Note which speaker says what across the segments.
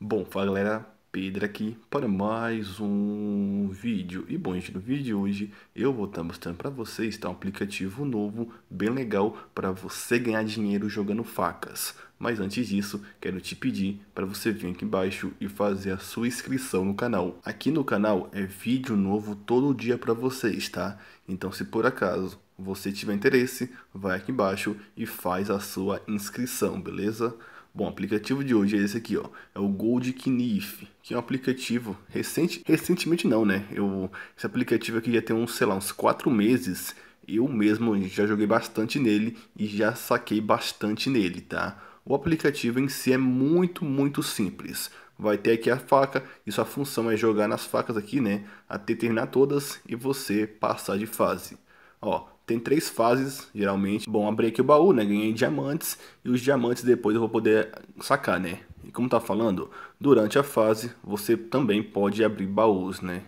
Speaker 1: Bom, fala galera, Pedro aqui para mais um vídeo. E bom, gente, no vídeo de hoje eu vou estar mostrando para vocês tá, um aplicativo novo, bem legal, para você ganhar dinheiro jogando facas. Mas antes disso, quero te pedir para você vir aqui embaixo e fazer a sua inscrição no canal. Aqui no canal é vídeo novo todo dia para vocês, tá? Então se por acaso você tiver interesse, vai aqui embaixo e faz a sua inscrição, beleza? Bom, o aplicativo de hoje é esse aqui, ó. É o Gold Knif, que é um aplicativo recente, recentemente não, né? Eu esse aplicativo aqui já tem uns, sei lá, uns 4 meses. Eu mesmo já joguei bastante nele e já saquei bastante nele, tá? O aplicativo em si é muito, muito simples. Vai ter aqui a faca e sua função é jogar nas facas aqui, né? Até terminar todas e você passar de fase. Ó, tem três fases, geralmente. Bom, abri aqui o baú, né? Ganhei diamantes. E os diamantes depois eu vou poder sacar, né? E como tá falando, durante a fase você também pode abrir baús, né?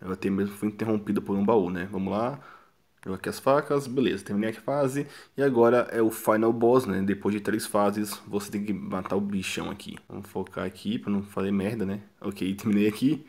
Speaker 1: Eu até mesmo fui interrompido por um baú, né? Vamos lá. Jogo aqui as facas, beleza, terminei a fase. E agora é o final boss, né? Depois de três fases, você tem que matar o bichão aqui. Vamos focar aqui pra não fazer merda, né? Ok, terminei aqui.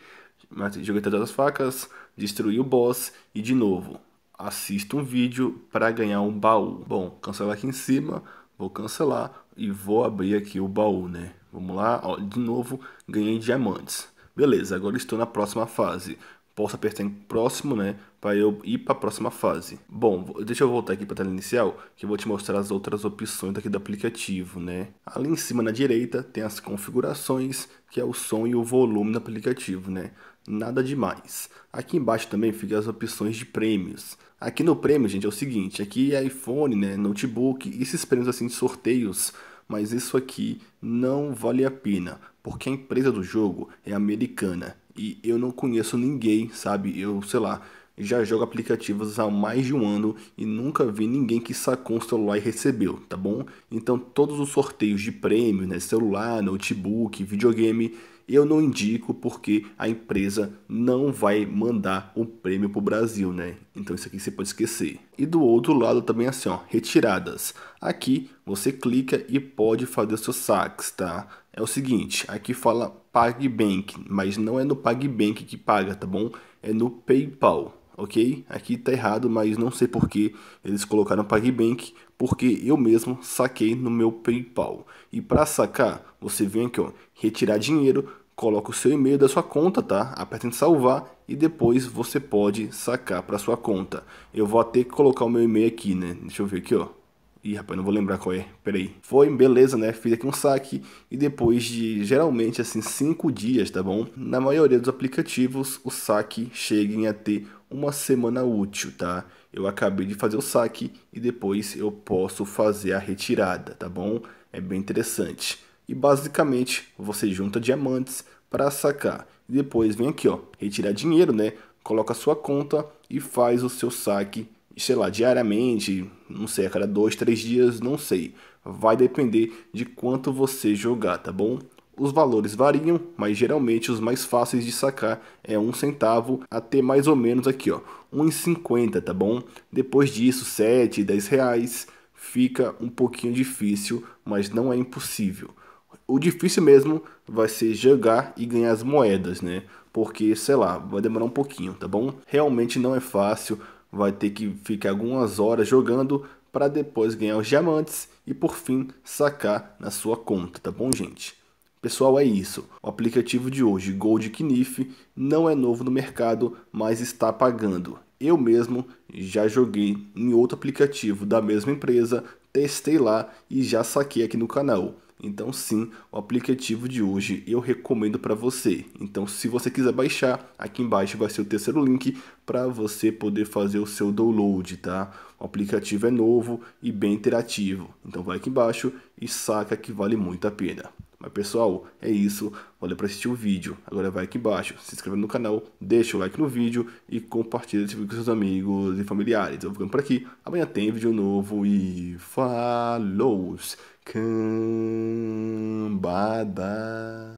Speaker 1: Joguei todas as facas, destruí o boss e de novo assista um vídeo para ganhar um baú. Bom, cancelar aqui em cima, vou cancelar e vou abrir aqui o baú, né? Vamos lá, Ó, de novo, ganhei diamantes. Beleza, agora estou na próxima fase. Posso apertar em próximo, né? Para eu ir para a próxima fase. Bom, deixa eu voltar aqui para a tela inicial, que eu vou te mostrar as outras opções aqui do aplicativo, né? Ali em cima na direita tem as configurações, que é o som e o volume do aplicativo, né? nada demais. Aqui embaixo também fica as opções de prêmios. Aqui no prêmio, gente, é o seguinte, aqui é iPhone, né, notebook, esses prêmios assim de sorteios, mas isso aqui não vale a pena, porque a empresa do jogo é americana e eu não conheço ninguém, sabe? Eu, sei lá, já jogo aplicativos há mais de um ano e nunca vi ninguém que sacou um celular e recebeu, tá bom? Então todos os sorteios de prêmio, né, celular, notebook, videogame, eu não indico porque a empresa não vai mandar o prêmio para o Brasil, né? Então isso aqui você pode esquecer. E do outro lado também assim, ó, retiradas. Aqui você clica e pode fazer seus saques, tá? É o seguinte, aqui fala PagBank, mas não é no PagBank que paga, tá bom? É no PayPal ok? Aqui tá errado, mas não sei por que eles colocaram PagBank, porque eu mesmo saquei no meu PayPal. E para sacar, você vem aqui, ó, retirar dinheiro, coloca o seu e-mail da sua conta, tá? Aperta em salvar e depois você pode sacar para sua conta. Eu vou até colocar o meu e-mail aqui, né? Deixa eu ver aqui, ó. Ih, rapaz, não vou lembrar qual é. Peraí. Foi, beleza, né? Fiz aqui um saque e depois de geralmente assim 5 dias, tá bom? Na maioria dos aplicativos, o saque chega a ter uma semana útil, tá? Eu acabei de fazer o saque e depois eu posso fazer a retirada, tá bom? É bem interessante e basicamente você junta diamantes para sacar. E depois vem aqui, ó, retirar dinheiro, né? Coloca a sua conta e faz o seu saque, sei lá, diariamente, não sei, a cada dois, três dias, não sei. Vai depender de quanto você jogar, tá bom? Os valores variam, mas geralmente os mais fáceis de sacar é um centavo até mais ou menos aqui, ó, 1,50, tá bom? Depois disso, 7, 10 reais, fica um pouquinho difícil, mas não é impossível. O difícil mesmo vai ser jogar e ganhar as moedas, né? Porque, sei lá, vai demorar um pouquinho, tá bom? Realmente não é fácil, vai ter que ficar algumas horas jogando para depois ganhar os diamantes e por fim sacar na sua conta, tá bom, gente? Pessoal, é isso. O aplicativo de hoje, Gold Knife, não é novo no mercado, mas está pagando. Eu mesmo já joguei em outro aplicativo da mesma empresa, testei lá e já saquei aqui no canal. Então sim, o aplicativo de hoje eu recomendo para você. Então se você quiser baixar, aqui embaixo vai ser o terceiro link para você poder fazer o seu download, tá? O aplicativo é novo e bem interativo. Então vai aqui embaixo e saca que vale muito a pena. Mas pessoal, é isso. Valeu por assistir o vídeo. Agora vai aqui embaixo, se inscreva no canal, deixa o like no vídeo e compartilha esse vídeo com seus amigos e familiares. Eu vou ficando por aqui. Amanhã tem vídeo novo e falou! Cambada!